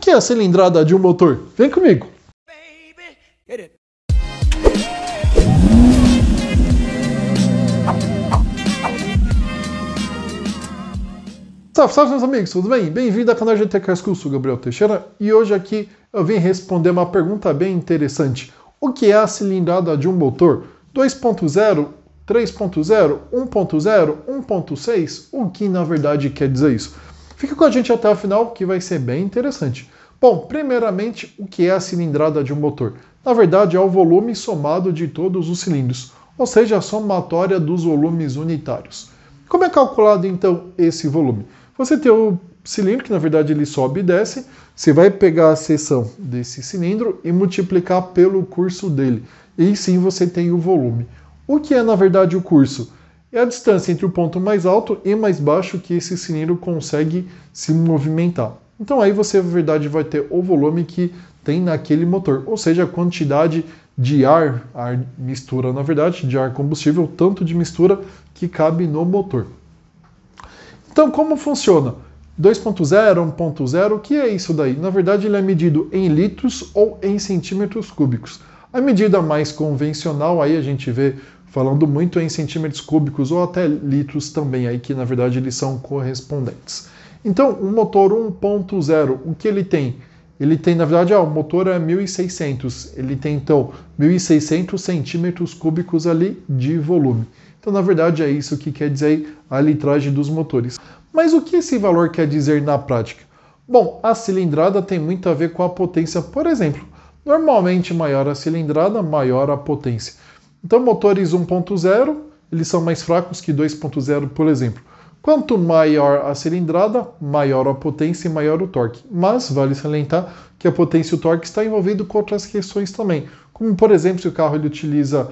que é a cilindrada de um motor? Vem comigo! Salve, salve, meus amigos, tudo bem? Bem-vindo ao canal GT Casco, sou Gabriel Teixeira e hoje aqui eu vim responder uma pergunta bem interessante. O que é a cilindrada de um motor? 2.0, 3.0, 1.0, 1.6? O que na verdade quer dizer isso? Fique com a gente até o final que vai ser bem interessante. Bom, primeiramente, o que é a cilindrada de um motor? Na verdade, é o volume somado de todos os cilindros, ou seja, a somatória dos volumes unitários. Como é calculado então esse volume? Você tem o cilindro, que na verdade ele sobe e desce, você vai pegar a seção desse cilindro e multiplicar pelo curso dele. E sim você tem o volume. O que é na verdade o curso? é a distância entre o ponto mais alto e mais baixo que esse cilindro consegue se movimentar. Então aí você, na verdade, vai ter o volume que tem naquele motor, ou seja, a quantidade de ar, ar mistura, na verdade, de ar combustível, tanto de mistura que cabe no motor. Então, como funciona? 2.0, 1.0, o que é isso daí? Na verdade, ele é medido em litros ou em centímetros cúbicos. A medida mais convencional, aí a gente vê falando muito em centímetros cúbicos ou até litros também, aí que na verdade eles são correspondentes. Então, um motor 1.0, o que ele tem? Ele tem, na verdade, o motor é 1600, ele tem então 1600 centímetros cúbicos ali de volume. Então, na verdade, é isso que quer dizer a litragem dos motores. Mas o que esse valor quer dizer na prática? Bom, a cilindrada tem muito a ver com a potência, por exemplo. Normalmente, maior a cilindrada, maior a potência. Então, motores 1.0, eles são mais fracos que 2.0, por exemplo. Quanto maior a cilindrada, maior a potência e maior o torque. Mas vale salientar que a potência e o torque estão envolvidos com outras questões também, como por exemplo se o carro ele utiliza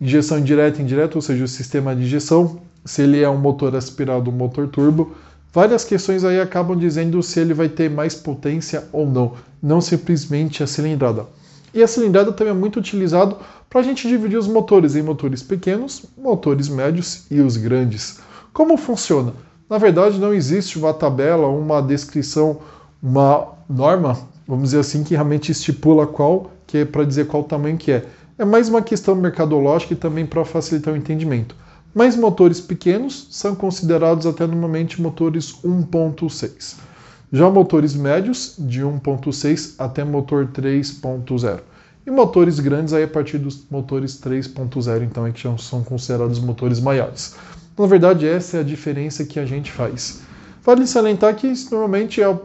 injeção direta e indireta, ou seja, o sistema de injeção, se ele é um motor aspirado, um motor turbo. Várias questões aí acabam dizendo se ele vai ter mais potência ou não, não simplesmente a cilindrada. E a cilindrada também é muito utilizado para a gente dividir os motores em motores pequenos, motores médios e os grandes. Como funciona? Na verdade, não existe uma tabela, uma descrição, uma norma, vamos dizer assim, que realmente estipula qual, que é para dizer qual tamanho que é. É mais uma questão mercadológica e também para facilitar o entendimento. Mas motores pequenos são considerados até normalmente motores 1.6. Já motores médios, de 1.6 até motor 3.0. E motores grandes, aí a partir dos motores 3.0, então, é que são considerados motores maiores. Na verdade, essa é a diferença que a gente faz. Vale salientar que normalmente a, é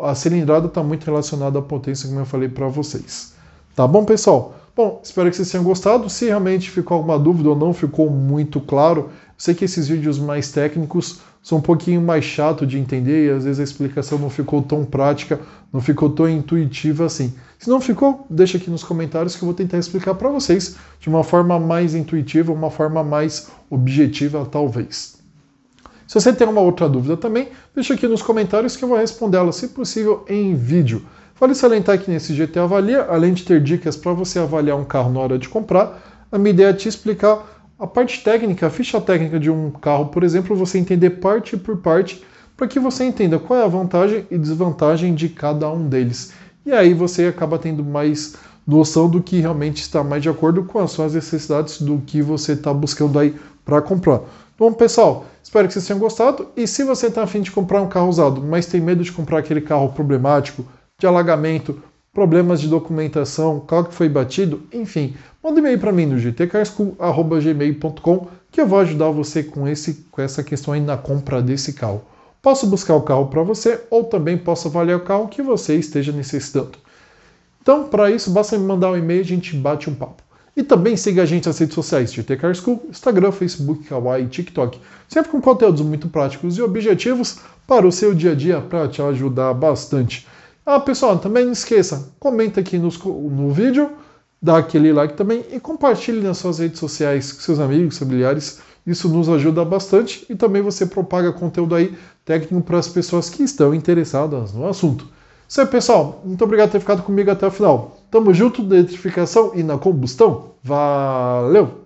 a cilindrada está muito relacionada à potência, como eu falei para vocês. Tá bom, pessoal? Bom, espero que vocês tenham gostado. Se realmente ficou alguma dúvida ou não ficou muito claro, sei que esses vídeos mais técnicos Sou um pouquinho mais chato de entender e às vezes a explicação não ficou tão prática, não ficou tão intuitiva assim. Se não ficou, deixa aqui nos comentários que eu vou tentar explicar para vocês de uma forma mais intuitiva, uma forma mais objetiva talvez. Se você tem uma outra dúvida também, deixa aqui nos comentários que eu vou respondê-la, se possível, em vídeo. Vale salientar que nesse GT Avalia, além de ter dicas para você avaliar um carro na hora de comprar, a minha ideia é te explicar a parte técnica, a ficha técnica de um carro, por exemplo, você entender parte por parte para que você entenda qual é a vantagem e desvantagem de cada um deles. E aí você acaba tendo mais noção do que realmente está mais de acordo com as suas necessidades do que você está buscando aí para comprar. Bom, pessoal, espero que vocês tenham gostado. E se você está afim de comprar um carro usado, mas tem medo de comprar aquele carro problemático, de alagamento, problemas de documentação, qual que foi batido, enfim, manda um e-mail para mim no gtcarschool.gmail.com que eu vou ajudar você com, esse, com essa questão aí na compra desse carro. Posso buscar o carro para você ou também posso avaliar o carro que você esteja necessitando. Então, para isso, basta me mandar um e-mail e a gente bate um papo. E também siga a gente nas redes sociais de School, Instagram, Facebook, Kawaii e TikTok. Sempre com conteúdos muito práticos e objetivos para o seu dia a dia para te ajudar bastante. Ah, pessoal, também não esqueça, comenta aqui nos, no vídeo, dá aquele like também e compartilhe nas suas redes sociais com seus amigos, familiares. Isso nos ajuda bastante e também você propaga conteúdo aí técnico para as pessoas que estão interessadas no assunto. Isso aí, pessoal. Muito obrigado por ter ficado comigo até o final. Tamo junto, eletrificação e na combustão. Valeu!